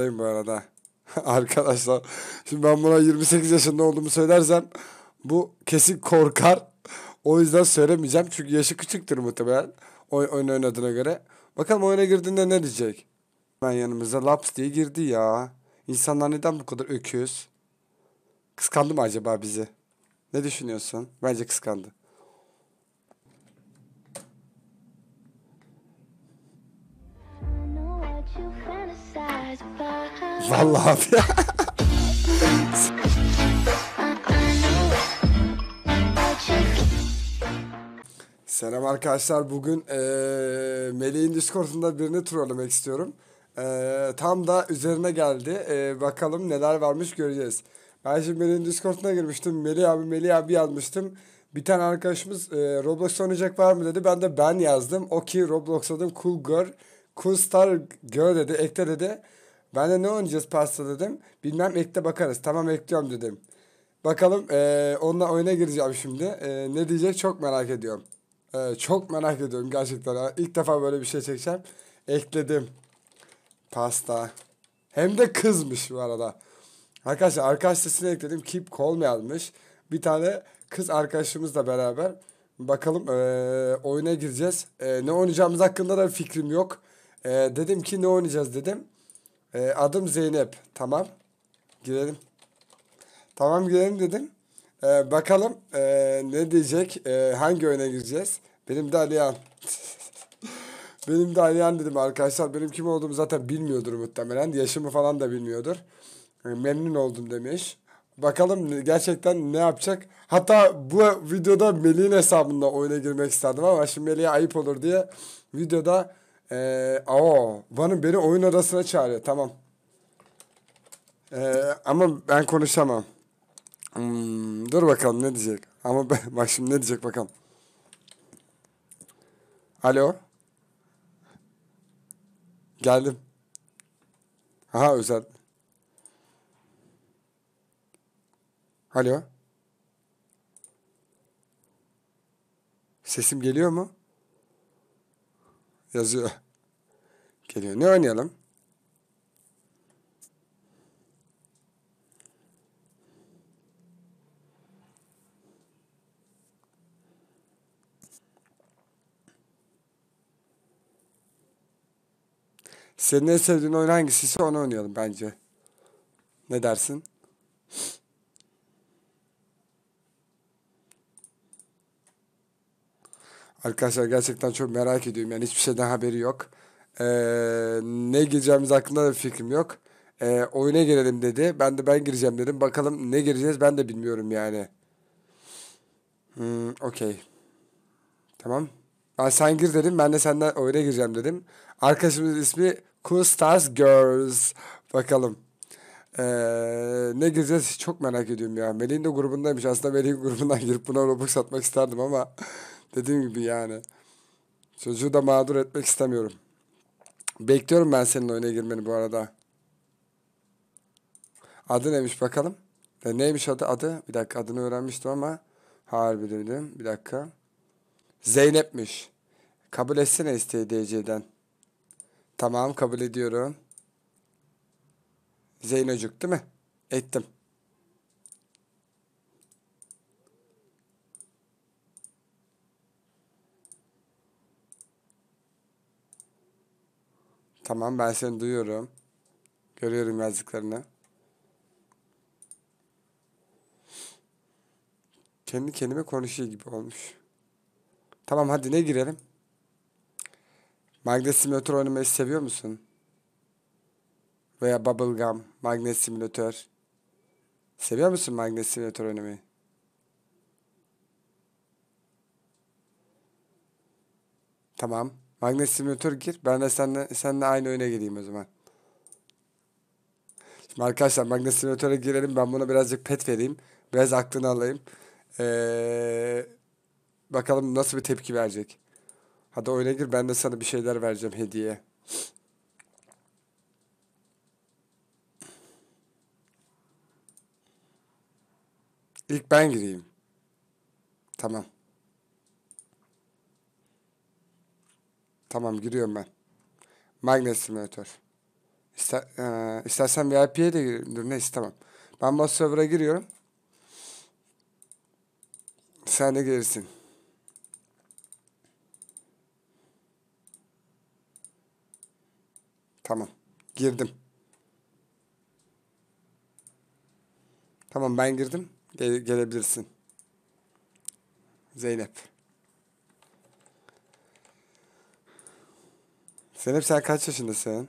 bu arada. Arkadaşlar şimdi ben buna 28 yaşında olduğumu söylersem bu kesin korkar. O yüzden söylemeyeceğim çünkü yaşı küçüktür muhtemelen oy oyun oynadığına göre. Bakalım oyuna girdiğinde ne diyecek? Ben yanımıza laps diye girdi ya. İnsanlar neden bu kadar öküz? Kıskandı mı acaba bizi? Ne düşünüyorsun? Bence kıskandı. Vallahi abi. Selam arkadaşlar. Bugün e, Meleğin Discord'unda birini trollemek istiyorum. E, tam da üzerine geldi. E, bakalım neler varmış göreceğiz. Ben şimdi Meleğin Discord'una girmiştim. Melih abi, Melih abi yazmıştım. Bir tane arkadaşımız e, Roblox oynayacak var mı dedi. Ben de ben yazdım. O ki Roblox adım Cool Girl. Cool Star Girl dedi. Ekle dedi. Ben de ne oynayacağız pasta dedim. Bilmem ekle bakarız. Tamam ekliyorum dedim. Bakalım e, onunla oyuna gireceğim şimdi. E, ne diyecek çok merak ediyorum. E, çok merak ediyorum gerçekten. İlk defa böyle bir şey çekeceğim. Ekledim. Pasta. Hem de kızmış bu arada. Arkadaşlar arkadaş sitesine ekledim. Keep call me almış. Bir tane kız arkadaşımızla beraber. Bakalım e, oyuna gireceğiz. E, ne oynayacağımız hakkında da fikrim yok. E, dedim ki ne oynayacağız dedim. E, adım Zeynep. Tamam. Girelim. Tamam girelim dedim. E, bakalım e, ne diyecek? E, hangi oyuna gireceğiz? Benim de Alihan. Benim de Alihan dedim arkadaşlar. Benim kim olduğumu zaten bilmiyordur muhtemelen. Yaşımı falan da bilmiyordur. Memnun oldum demiş. Bakalım gerçekten ne yapacak. Hatta bu videoda Melih'in hesabında oyuna girmek isterdim ama şimdi Melih'e ayıp olur diye videoda ee, o Van'ın beni oyun odasına çağırıyor. Tamam. Ee, ama ben konuşamam. Hmm, dur bakalım ne diyecek. Ama ben, bak şimdi ne diyecek bakalım. Alo. Geldim. Aha özel. Alo. Sesim geliyor mu? yazıyor. Geliyor. Ne oynayalım? Senin en sevdiğin oyun hangisiyse onu oynayalım bence. Ne dersin? Arkadaşlar gerçekten çok merak ediyorum. Yani hiçbir şeyden haberi yok. Ee, ne gireceğimiz hakkında da bir fikrim yok. Ee, oyuna girelim dedi. Ben de ben gireceğim dedim. Bakalım ne gireceğiz ben de bilmiyorum yani. Hmm, okey. Tamam. Ben sen gir dedim. Ben de senden oyuna gireceğim dedim. Arkadaşımızın ismi Cool Stars Girls. Bakalım. Ee, ne gireceğiz çok merak ediyorum ya. Melih'in de grubundaymış. Aslında Melih'in grubundan girip buna Robux satmak isterdim ama Dediğim gibi yani. Çocuğu da mağdur etmek istemiyorum. Bekliyorum ben senin oyuna girmeni bu arada. Adı neymiş bakalım. E, neymiş adı? Adı? Bir dakika adını öğrenmiştim ama. Harbi dedim. Bir dakika. Zeynep'miş. Kabul etsene isteği DC'den. Tamam kabul ediyorum. Zeynocuk değil mi? Ettim. Tamam ben seni duyuyorum. Görüyorum yazdıklarını. Kendi kendime konuşuyor gibi olmuş. Tamam hadi ne girelim? Magnet simülatör oynamayı seviyor musun? Veya bubblegum, magnet simülatör. Seviyor musun magnet simülatör oynamayı? Tamam. Magnet simülatör gir. Ben de seninle, seninle aynı oyuna gireyim o zaman. Şimdi arkadaşlar magnet simülatöre girelim. Ben buna birazcık pet vereyim. Biraz aklını alayım. Ee, bakalım nasıl bir tepki verecek. Hadi oyuna gir ben de sana bir şeyler vereceğim hediye. İlk ben gireyim. Tamam. Tamam giriyorum ben. Magnet Simulator. İster, e, istersen VIP'ye de girelim. Dur neyse tamam. Ben bas server'a giriyorum. Sen de gelirsin. Tamam. Girdim. Tamam ben girdim. Gele gelebilirsin. Zeynep. Zeynep sen kaç yaşındasın?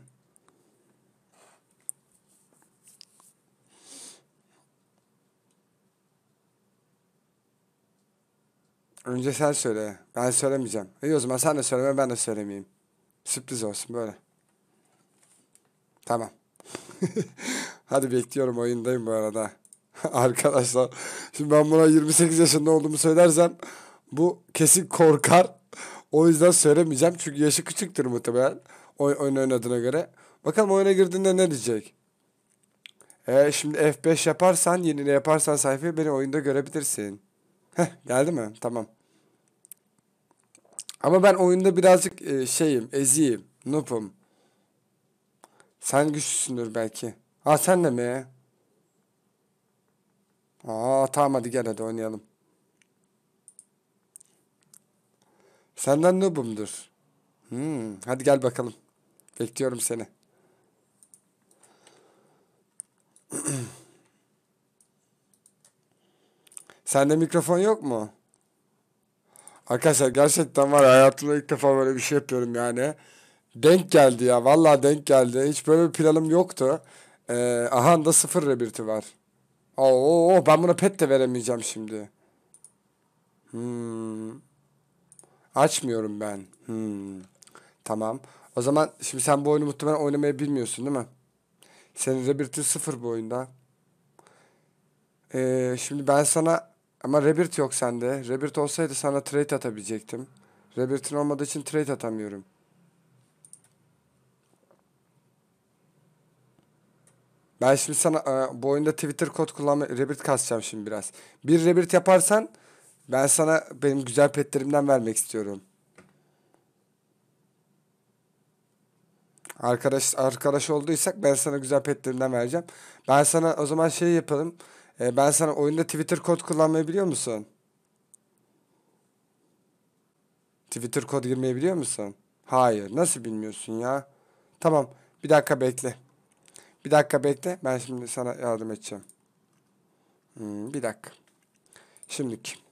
Önce sen söyle. Ben söylemeyeceğim. İyi o zaman sen de söyleme ben de söylemeyeyim. Sürpriz olsun böyle. Tamam. Hadi bekliyorum oyundayım bu arada. Arkadaşlar şimdi ben buna 28 yaşında olduğumu söylersem bu kesin korkar. O yüzden söylemeyeceğim çünkü yaşı küçüktür muhtemelen oyun, oyun oynadığına göre. Bakalım oyuna girdiğinde ne diyecek? Ee, şimdi F5 yaparsan, yenile yaparsan sayfayı beni oyunda görebilirsin. Heh, geldi mi? Tamam. Ama ben oyunda birazcık e, şeyim, eziyim, noob'um. Sen güçlüsündür belki. Ha sen de mi? Aa tamam hadi gel hadi oynayalım. Senden noobumdur. Hmm, hadi gel bakalım. Bekliyorum seni. Sende mikrofon yok mu? Arkadaşlar gerçekten var hayatımda ilk defa böyle bir şey yapıyorum yani. Denk geldi ya vallahi denk geldi. Hiç böyle bir planım yoktu. Ee, aha da sıfır rebirti var. Oo, ben buna pet de veremeyeceğim şimdi. Hmm. Açmıyorum ben. Hmm. Tamam. O zaman şimdi sen bu oyunu muhtemelen oynamayı bilmiyorsun değil mi? Senin Rebirth'in sıfır bu oyunda. Ee, şimdi ben sana ama rebirt yok sende. Rebirt olsaydı sana trade atabilecektim. Rebirtin olmadığı için trade atamıyorum. Ben şimdi sana e, bu oyunda Twitter kod kullanma Rebirt kasacağım şimdi biraz. Bir rebirt yaparsan ben sana benim güzel petlerimden vermek istiyorum. Arkadaş arkadaş olduysak ben sana güzel petlerimden vereceğim. Ben sana o zaman şey yapalım. Ee, ben sana oyunda Twitter kod kullanmayı biliyor musun? Twitter kod girmeyi biliyor musun? Hayır. Nasıl bilmiyorsun ya? Tamam. Bir dakika bekle. Bir dakika bekle. Ben şimdi sana yardım edeceğim. Hmm, bir dakika. Şimdiki.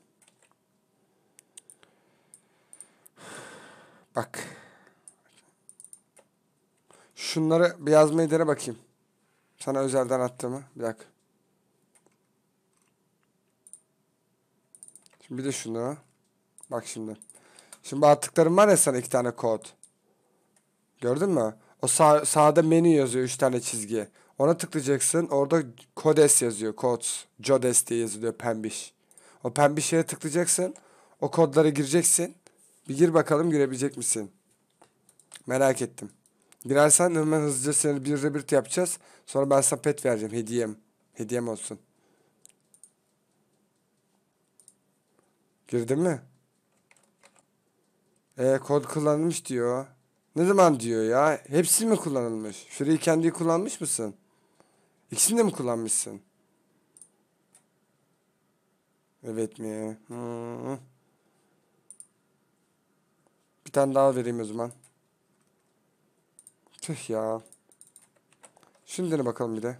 Bak. Şunları bir yazmayı dene bakayım. Sana özelden attığımı. Bir dakika. Şimdi bir de şunu. Bak şimdi. Şimdi bu attıklarım var ya sana iki tane kod. Gördün mü? O sağ, sağda menü yazıyor üç tane çizgi. Ona tıklayacaksın. Orada kodes yazıyor. Kods. codes diye yazılıyor pembiş. O pembiş yere tıklayacaksın. O kodlara gireceksin. Bir gir bakalım girebilecek misin? Merak ettim. Girersen hemen hızlıca seni bir rebirth yapacağız. Sonra ben sana pet vereceğim. Hediyem. Hediyem olsun. Girdin mi? Ee, kod kullanılmış diyor. Ne zaman diyor ya? Hepsi mi kullanılmış? Şurayı kendi kullanmış mısın? İkisini de mi kullanmışsın? Evet mi? Hmm tane daha vereyim o zaman. Tüh ya. Şimdi ne bakalım bir de.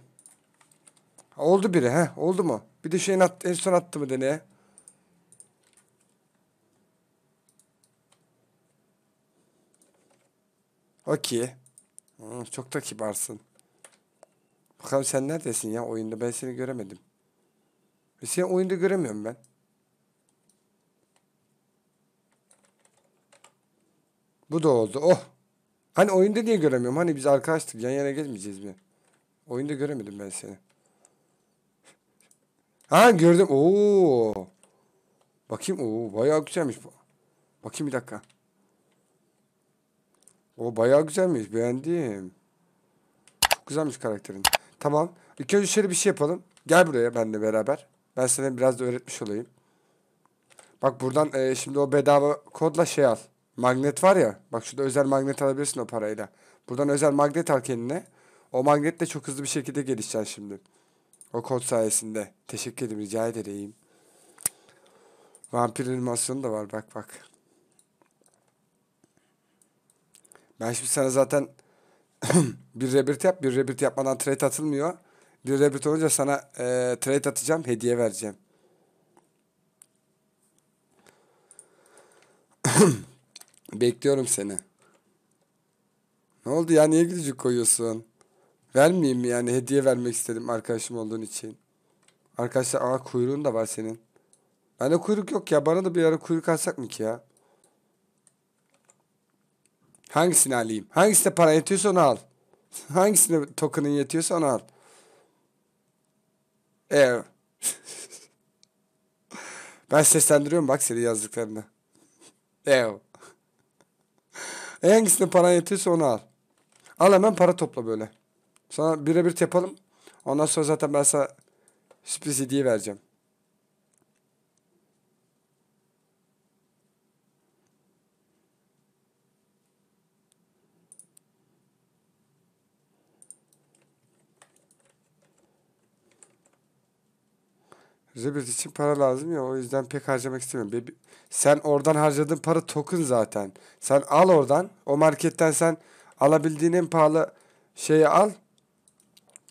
oldu biri he. Oldu mu? Bir de şeyin at, en son attı mı deneye. Okey. Hmm, çok da kibarsın. Bakalım sen neredesin ya oyunda? Ben seni göremedim. E seni oyunda göremiyorum ben. Bu da oldu. Oh. Hani oyunda niye göremiyorum? Hani biz arkadaştık yan yana gelmeyeceğiz mi? Oyunda göremedim ben seni. Ha gördüm. Oo. Bakayım. Oo bayağı güzelmiş bu. Bakayım bir dakika. O bayağı güzelmiş. Beğendim. Çok güzelmiş karakterin. Tamam. İlk önce şöyle bir şey yapalım. Gel buraya benle beraber. Ben sana biraz da öğretmiş olayım. Bak buradan e, şimdi o bedava kodla şey al. Magnet var ya. Bak şurada özel magnet alabilirsin o parayla. Buradan özel magnet al kendine. O magnet de çok hızlı bir şekilde gelişeceksin şimdi. O kod sayesinde. Teşekkür ederim. Rica ederim. Vampir animasyonu da var. Bak bak. Ben şimdi sana zaten bir rebirth yap. Bir rebirth yapmadan trade atılmıyor. Bir rebirth olunca sana e, trade atacağım. Hediye vereceğim. Bekliyorum seni. Ne oldu ya niye gülücük koyuyorsun? Vermeyeyim mi yani hediye vermek istedim arkadaşım olduğun için. Arkadaşlar aa kuyruğun da var senin. Bende kuyruk yok ya bana da bir ara kuyruk alsak mı ki ya? Hangisini alayım? Hangisine para yetiyorsa onu al. Hangisine token'ın yetiyorsa onu al. Ee. ben seslendiriyorum bak senin yazdıklarını. Ev. E hangisine paran yetiyorsa onu al. Al hemen para topla böyle. Sana birebir yapalım. Ondan sonra zaten ben sana sürpriz hediye vereceğim. Rebirth için para lazım ya o yüzden pek harcamak istemiyorum. sen oradan harcadığın para token zaten. Sen al oradan. O marketten sen alabildiğin en pahalı şeyi al.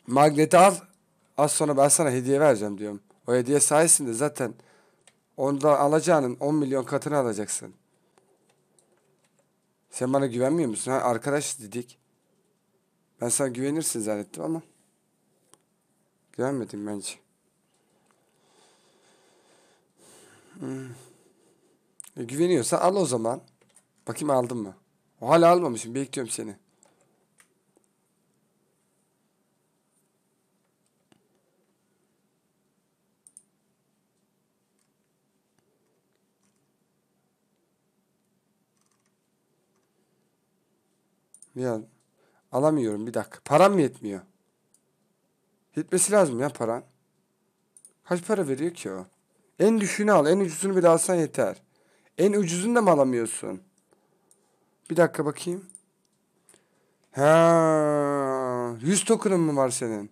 Magneti al. Az sonra ben sana hediye vereceğim diyorum. O hediye sayesinde zaten onda alacağının 10 milyon katını alacaksın. Sen bana güvenmiyor musun? Ha, arkadaş dedik. Ben sana güvenirsin zannettim ama. Güvenmedim bence. Hmm. E, güveniyorsan al o zaman. Bakayım aldın mı? O hala almamışım. Bekliyorum seni. Ya alamıyorum bir dakika. Param mı yetmiyor? Yetmesi lazım ya paran. Kaç para veriyor ki o? En düşüğünü al. En ucuzunu bile alsan yeter. En ucuzunu da mı alamıyorsun? Bir dakika bakayım. Ha, 100 token'ın mı var senin?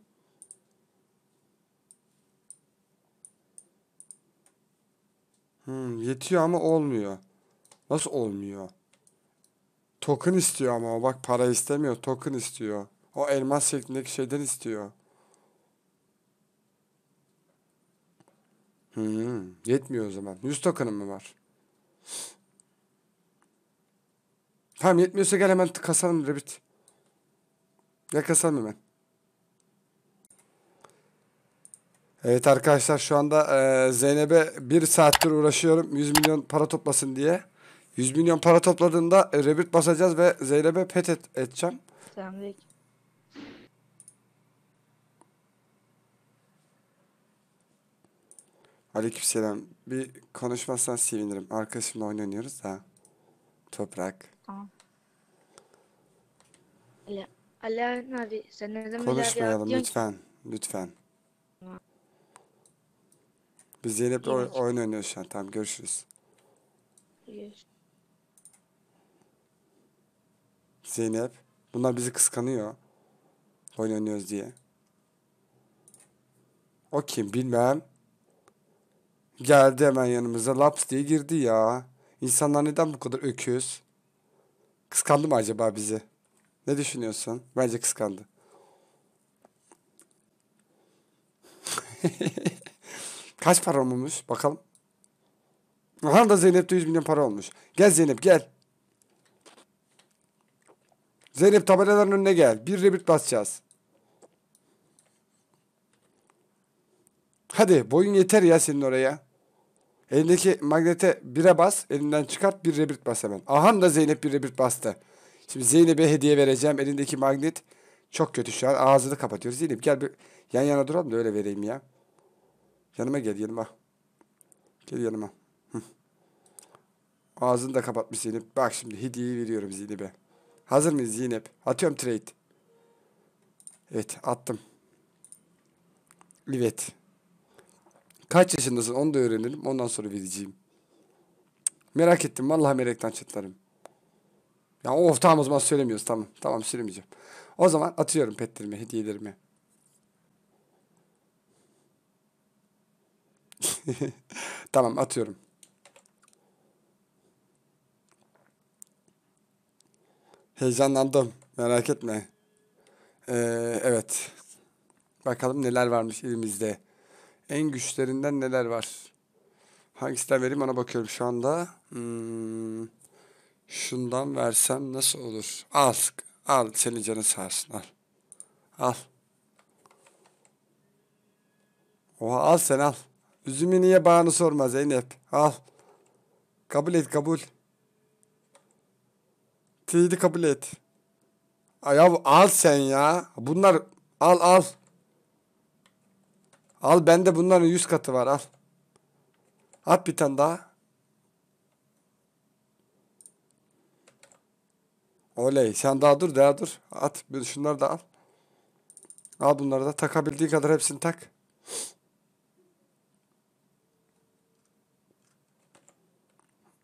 Hmm, yetiyor ama olmuyor. Nasıl olmuyor? Token istiyor ama o bak para istemiyor. Token istiyor. O elmas şeklindeki şeyden istiyor. Hmm, yetmiyor o zaman. 100 token'ım mı var? Tamam yetmiyorsa gel hemen kasalım Rabbit. Gel kasalım hemen. Evet arkadaşlar şu anda e, Zeynep'e bir saattir uğraşıyorum 100 milyon para toplasın diye. 100 milyon para topladığında e, Rabbit basacağız ve Zeynep'e pet et, edeceğim. Selamünaleyküm. Aleykümselam. Bir konuşmazsan sevinirim. Arkadaşımla oynanıyoruz da. Toprak. Tamam. Ali, Ali Aydın abi sen ne zaman Konuşmayalım lütfen. Lütfen. Biz Zeynep'le oy- oyun oynuyoruz şu an. Tamam görüşürüz. Zeynep. Bunlar bizi kıskanıyor. Oyun oynuyoruz diye. O kim bilmem. Geldi hemen yanımıza. Laps diye girdi ya. İnsanlar neden bu kadar öküz? Kıskandı mı acaba bizi? Ne düşünüyorsun? Bence kıskandı. Kaç para olmuş? Bakalım. Aha da Zeynep'te 100 milyon para olmuş. Gel Zeynep gel. Zeynep tabelaların önüne gel. Bir rebit basacağız. Hadi boyun yeter ya senin oraya. Elindeki magnete bire bas. Elinden çıkart bir rebrit bas hemen. Aham da Zeynep bir rebrit bastı. Şimdi Zeynep'e hediye vereceğim. Elindeki magnet çok kötü şu an. Ağzını kapatıyoruz. Zeynep gel bir yan yana duralım da öyle vereyim ya. Yanıma gel yanıma. Gel yanıma. Ağzını da kapatmış Zeynep. Bak şimdi hediyeyi veriyorum Zeynep'e. Hazır mıyız Zeynep? Atıyorum trade. Evet attım. Evet. Kaç yaşındasın onu da öğrenelim. Ondan sonra vereceğim. Merak ettim. Vallahi meraktan çatlarım. Ya of oh, tamam o zaman söylemiyoruz. Tamam. Tamam söylemeyeceğim. O zaman atıyorum petlerimi, hediyelerimi. tamam atıyorum. Heyecanlandım. Merak etme. Ee, evet. Bakalım neler varmış elimizde. En güçlerinden neler var? Hangisinden vereyim ona bakıyorum şu anda. Hmm, şundan versem nasıl olur? Al. Al senin canın sağ olsun. Al. Al. Oha al sen al. Üzümü niye bağını sorma Zeynep. Al. Kabul et kabul. Tiydi kabul et. Ay al sen ya. Bunlar al al. Al bende bunların yüz katı var al. At bir tane daha. Oley sen daha dur daha dur. At şunları da al. Al bunları da takabildiği kadar hepsini tak.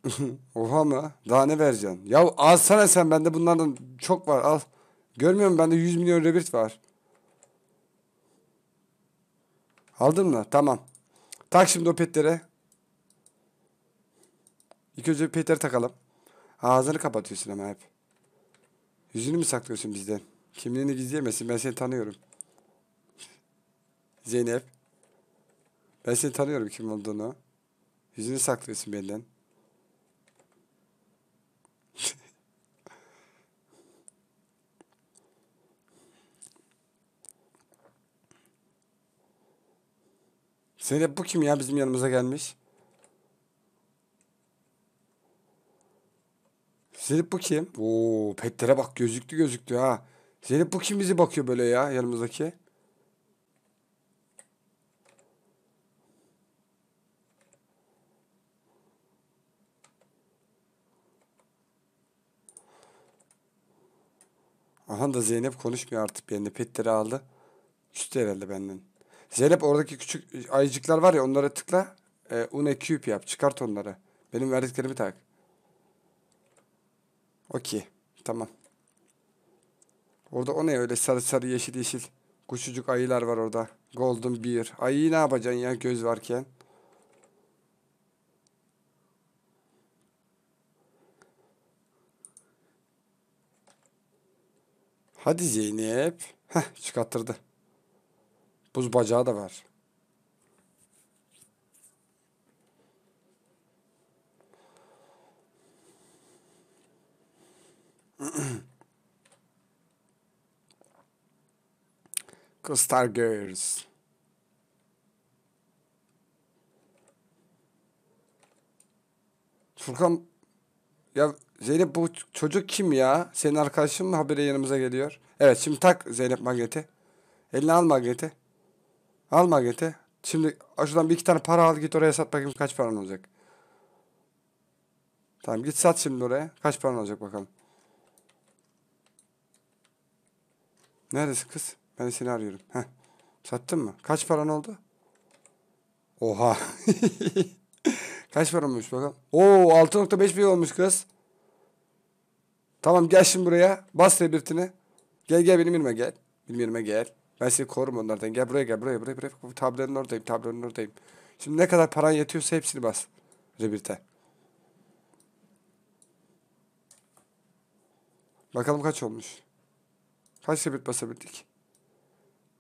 Oha mı? Daha ne vereceksin? Ya alsana sen bende bunlardan çok var al. Görmüyor musun bende 100 milyon rebit var. Aldın mı? Tamam. Tak şimdi o petlere. İlk önce petleri takalım. Ağzını kapatıyorsun ama hep. Yüzünü mü saklıyorsun bizden? Kimliğini gizleyemezsin. Ben seni tanıyorum. Zeynep. Ben seni tanıyorum kim olduğunu. Yüzünü saklıyorsun benden. Zeynep bu kim ya bizim yanımıza gelmiş? Zeynep bu kim? Oo petlere bak gözüktü gözüktü ha. Zeynep bu kim bizi bakıyor böyle ya yanımızdaki? Aha da Zeynep konuşmuyor artık benimle. Petleri aldı. Üstü herhalde benden. Zeynep oradaki küçük ayıcıklar var ya onlara tıkla. E, une cube yap. Çıkart onları. Benim verdiklerimi tak. Okey. Tamam. Orada o ne öyle sarı sarı yeşil yeşil. Kuşucuk ayılar var orada. Golden Beer. Ayıyı ne yapacaksın ya göz varken? Hadi Zeynep. Heh çıkarttırdı. Buz bacağı da var. Star Girls. Furkan ya Zeynep bu çocuk kim ya? Senin arkadaşın mı habire yanımıza geliyor? Evet şimdi tak Zeynep magneti. Eline al magneti. Al mageti. Şimdi şuradan bir iki tane para al git oraya sat bakayım kaç paran olacak. Tamam git sat şimdi oraya. Kaç paran olacak bakalım. Neredesin kız? Ben seni arıyorum. Heh. Sattın mı? Kaç paran oldu? Oha. Kaç paran olmuş bakalım. Oo 6.5 milyon olmuş kız. Tamam gel şimdi buraya. Bas rebirtini. Gel gel benim yerime gel. Benim yerime gel. Ben seni korurum onlardan. Gel buraya gel buraya buraya. buraya. tablenin oradayım tablenin oradayım. Şimdi ne kadar paran yetiyorsa hepsini bas. Rebirte. Bakalım kaç olmuş. Kaç rebirt basabildik?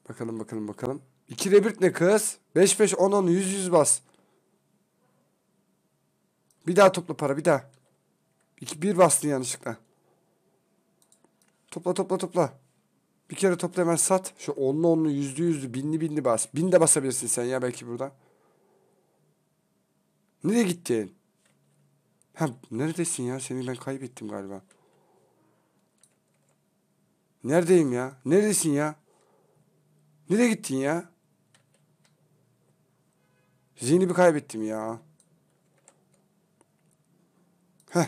Bakalım bakalım bakalım. 2 rebirt ne kız? 5 5 10 10 100 100 bas. Bir daha topla para bir daha. 2 1 bastın yanlışlıkla. Topla topla topla. Bir kere topla hemen sat. Şu onlu onlu yüzlü yüzlü binli binli bas. Bin de basabilirsin sen ya belki burada. Nereye gittin? Ha neredesin ya? Seni ben kaybettim galiba. Neredeyim ya? Neredesin ya? Nereye gittin ya? Zihni bir kaybettim ya. Heh.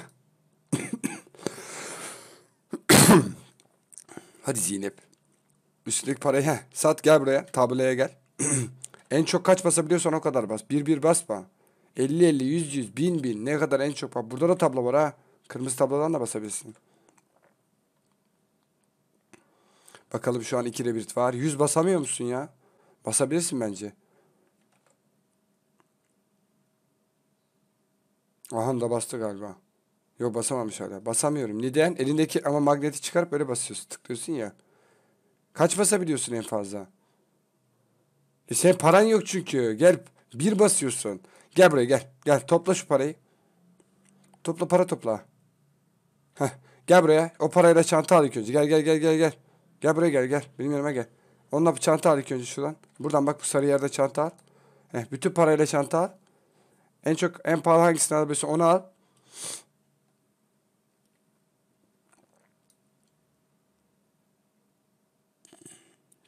Hadi Zeynep. Üstündeki parayı heh, sat gel buraya. tabloya gel. en çok kaç basabiliyorsan o kadar bas. Bir bir basma. 50 50 100 100 bin bin, ne kadar en çok bas. Burada da tablo var ha. Kırmızı tablodan da basabilirsin. Bakalım şu an 2 rebirt var. 100 basamıyor musun ya? Basabilirsin bence. Aha da bastı galiba. Yok basamamış hala. Basamıyorum. Neden? Elindeki ama magneti çıkarıp böyle basıyorsun. Tıklıyorsun ya. Kaç basabiliyorsun en fazla? E senin paran yok çünkü. Gel bir basıyorsun. Gel buraya gel. Gel topla şu parayı. Topla para topla. Heh. Gel buraya. O parayla çanta al ilk önce. Gel gel gel gel gel. Gel buraya gel gel. Benim yanıma gel. Onunla bir çanta al ilk önce şuradan. Buradan bak bu sarı yerde çanta al. Heh. Bütün parayla çanta al. En çok en pahalı hangisini alabilirsin? onu al.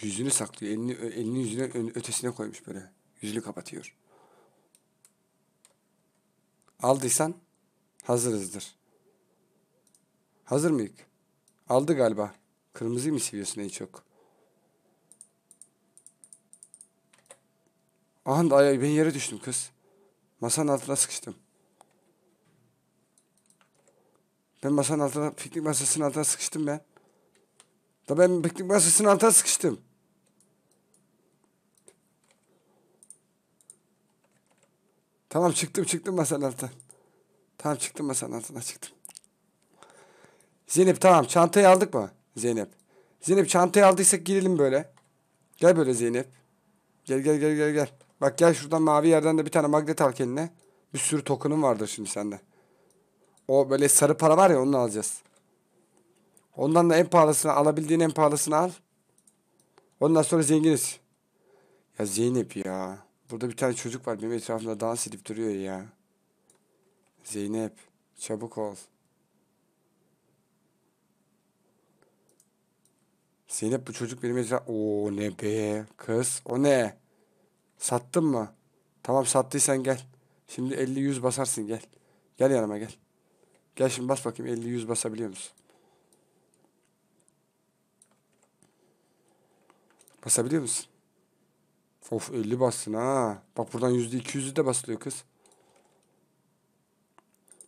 Yüzünü saklıyor. Elini, elini yüzüne ötesine koymuş böyle. Yüzünü kapatıyor. Aldıysan hazırızdır. Hazır mıyık? Aldı galiba. Kırmızıyı mı seviyorsun en çok? Aha ay, ben yere düştüm kız. Masanın altına sıkıştım. Ben masanın altına, piknik masasının altına sıkıştım ben. Da ben piknik masasının altına sıkıştım. Tamam çıktım çıktım masanın altından. Tamam çıktım masanın altından çıktım. Zeynep tamam çantayı aldık mı? Zeynep. Zeynep çantayı aldıysak girelim böyle. Gel böyle Zeynep. Gel gel gel gel gel. Bak gel şuradan mavi yerden de bir tane magnet al kendine. Bir sürü token'ın vardır şimdi sende. O böyle sarı para var ya onu alacağız. Ondan da en pahalısını alabildiğin en pahalısını al. Ondan sonra zenginiz. Ya Zeynep ya. Burada bir tane çocuk var benim etrafımda dans edip duruyor ya. Zeynep çabuk ol. Zeynep bu çocuk benim etraf... Oo ne be kız o ne? Sattın mı? Tamam sattıysan gel. Şimdi 50-100 basarsın gel. Gel yanıma gel. Gel şimdi bas bakayım 50-100 basabiliyor musun? Basabiliyor musun? Of 50 bassın ha. Bak buradan %200'ü de basılıyor kız.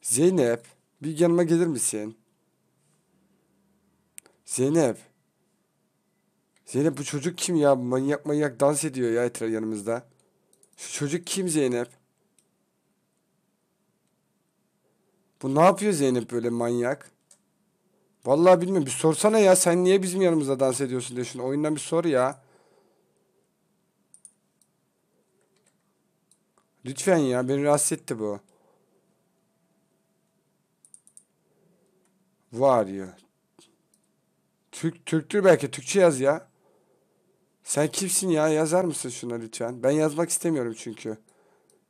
Zeynep bir yanıma gelir misin? Zeynep. Zeynep bu çocuk kim ya? Manyak manyak dans ediyor ya etraf yanımızda. Şu çocuk kim Zeynep? Bu ne yapıyor Zeynep böyle manyak? Vallahi bilmiyorum bir sorsana ya sen niye bizim yanımızda dans ediyorsun diye şunu oyundan bir sor ya. Lütfen ya beni rahatsız etti bu. Var ya. Türk, Türktür belki. Türkçe yaz ya. Sen kimsin ya? Yazar mısın şuna lütfen? Ben yazmak istemiyorum çünkü.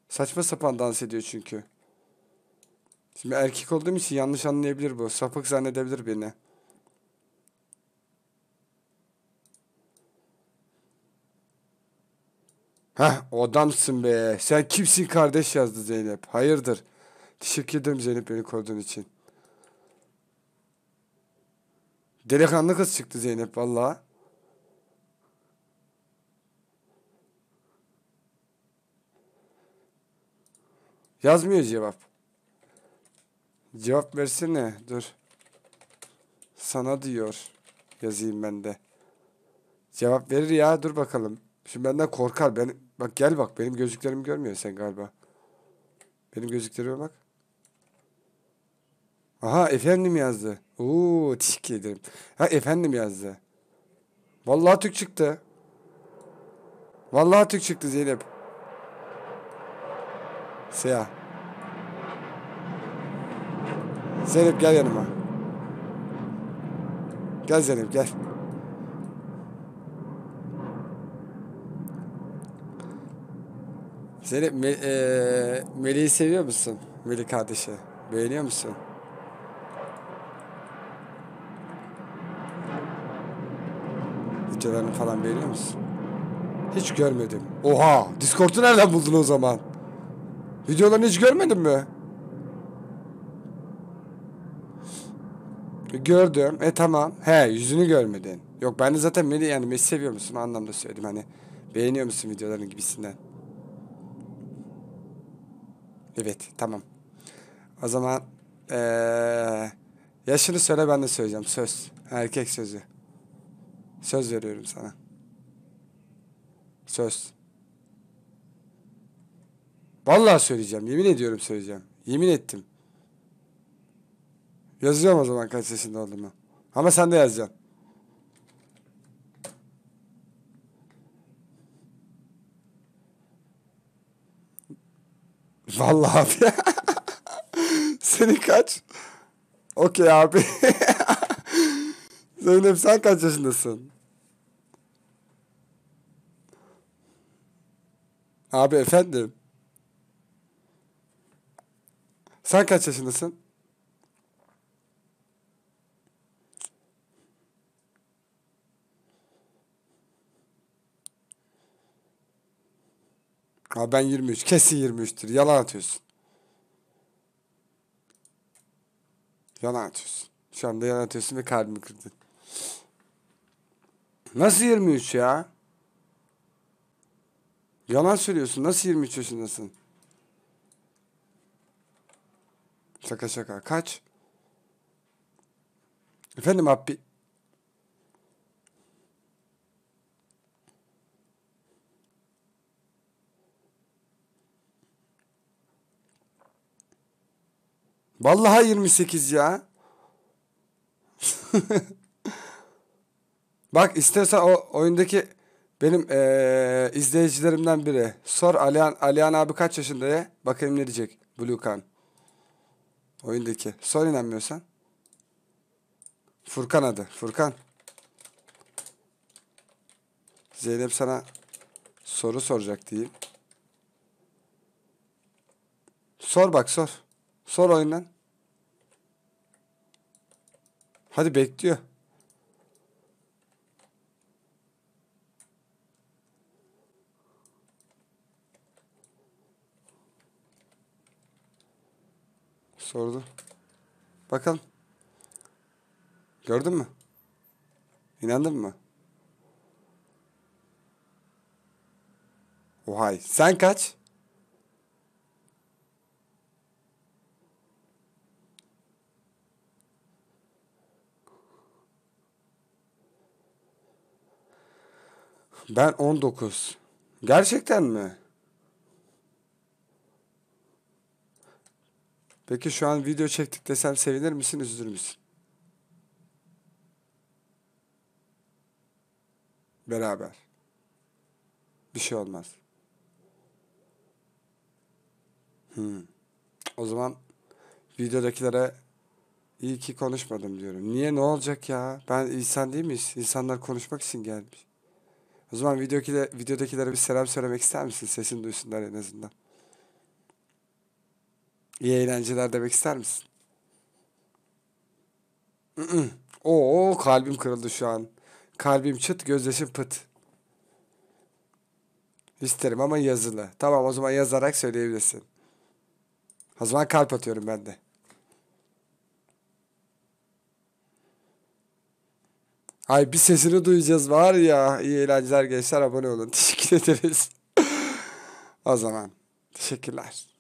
Saçma sapan dans ediyor çünkü. Şimdi erkek olduğum için yanlış anlayabilir bu. Sapık zannedebilir beni. Heh odamsın be. Sen kimsin kardeş yazdı Zeynep. Hayırdır? Teşekkür ederim Zeynep beni koruduğun için. Delikanlı kız çıktı Zeynep valla. Yazmıyor cevap. Cevap versene dur. Sana diyor. Yazayım ben de. Cevap verir ya dur bakalım. Şimdi benden korkar. Ben, bak gel bak benim gözlüklerimi görmüyor sen galiba. Benim gözlüklerime bak. Aha efendim yazdı. Oo teşekkür ederim. Ha efendim yazdı. Vallahi Türk çıktı. Vallahi Türk çıktı Zeynep. Siyah. Zeynep gel yanıma. Gel Zeynep gel. Zeynep Me e Melih'i seviyor musun? Melih kardeşi. Beğeniyor musun? Videolarını falan beğeniyor musun? Hiç görmedim. Oha! Discord'u nereden buldun o zaman? Videolarını hiç görmedin mi? Gördüm. E tamam. He yüzünü görmedin. Yok ben de zaten Melih yani Messi seviyor musun o anlamda söyledim hani. Beğeniyor musun videolarını gibisinden. Evet tamam. O zaman ee, yaşını söyle ben de söyleyeceğim. Söz. Erkek sözü. Söz veriyorum sana. Söz. Vallahi söyleyeceğim. Yemin ediyorum söyleyeceğim. Yemin ettim. Yazacağım o zaman kaç yaşında olduğumu. Ama sen de yazacaksın. Vallahi abi. seni kaç? Okey abi. Zeynep sen kaç yaşındasın? Abi efendim. Sen kaç yaşındasın? Abi ben 23. Kesin 23'tür. Yalan atıyorsun. Yalan atıyorsun. Şu anda yalan atıyorsun ve kalbimi kırdın. Nasıl 23 ya? Yalan söylüyorsun. Nasıl 23 yaşındasın? Şaka şaka. Kaç? Efendim abi Vallahi 28 ya. Bak istersen o oyundaki benim ee, izleyicilerimden biri. Sor Alihan, Alihan abi kaç yaşında ya? Bakayım ne diyecek Blukan. Oyundaki. Sor inanmıyorsan. Furkan adı. Furkan. Zeynep sana soru soracak diyeyim. Sor bak sor. Sor oyundan. Hadi bekliyor. Sordu. Bakalım. Gördün mü? İnandın mı? Vay. Sen kaç? Ben 19. Gerçekten mi? Peki şu an video çektik desem sevinir misin, üzülür müsün? Beraber. Bir şey olmaz. Hmm. O zaman videodakilere iyi ki konuşmadım diyorum. Niye ne olacak ya? Ben insan değil miyiz? İnsanlar konuşmak için gelmiş. O zaman videodakilere, videodakilere bir selam söylemek ister misin? Sesini duysunlar en azından. İyi eğlenceler demek ister misin? Oo kalbim kırıldı şu an. Kalbim çıt, gözyaşım pıt. İsterim ama yazılı. Tamam o zaman yazarak söyleyebilirsin. O zaman kalp atıyorum ben de. Ay bir sesini duyacağız var ya. İyi eğlenceler gençler abone olun. Teşekkür ederiz. o zaman teşekkürler.